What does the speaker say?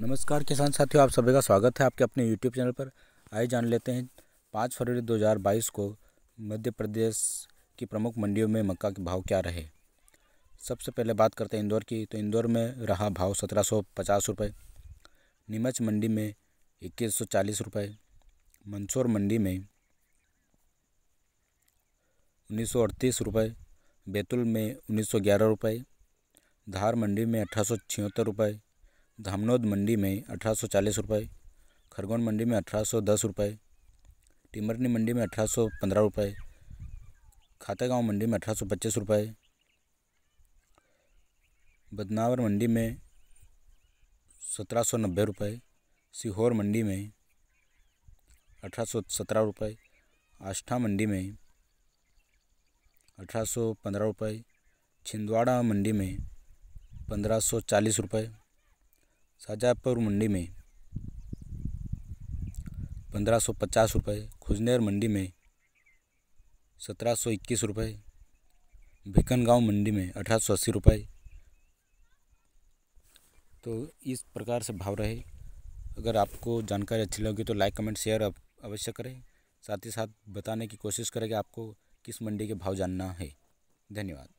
नमस्कार किसान साथियों आप सभी का स्वागत है आपके अपने यूट्यूब चैनल पर आइए जान लेते हैं पाँच फरवरी 2022 को मध्य प्रदेश की प्रमुख मंडियों में मक्का के भाव क्या रहे सबसे पहले बात करते हैं इंदौर की तो इंदौर में रहा भाव सत्रह सौ पचास रुपये नीमच मंडी में इक्कीस सौ चालीस रुपये मंदसौर मंडी में उन्नीस सौ अड़तीस रुपये बैतूल में उन्नीस सौ ग्यारह रुपये धार मंडी में अठारह सौ छिहत्तर रुपये धामनोद मंडी में अठारह सौ चालीस खरगोन मंडी में अठारह सौ दस रुपये टिमरनी मंडी में अठारह सौ पंद्रह रुपये खातेगांव मंडी में अठारह सौ पच्चीस रुपये बदनावर मंडी में सत्रह सौ नब्बे रुपये सीहोर मंडी में अठारह सौ सत्रह रुपये आष्ठा मंडी में अठारह सौ पंद्रह रुपये छिंदवाड़ा मंडी में पंद्रह सौ चालीस रुपये शाहजहाँपुर मंडी में पंद्रह सौ पचास रुपये खुजनेर मंडी में सत्रह सौ इक्कीस रुपये गाँव मंडी में अठारह सौ अस्सी रुपये तो इस प्रकार से भाव रहे अगर आपको जानकारी अच्छी लगी तो लाइक कमेंट शेयर अवश्य करें साथ ही साथ बताने की कोशिश करें कि आपको किस मंडी के भाव जानना है धन्यवाद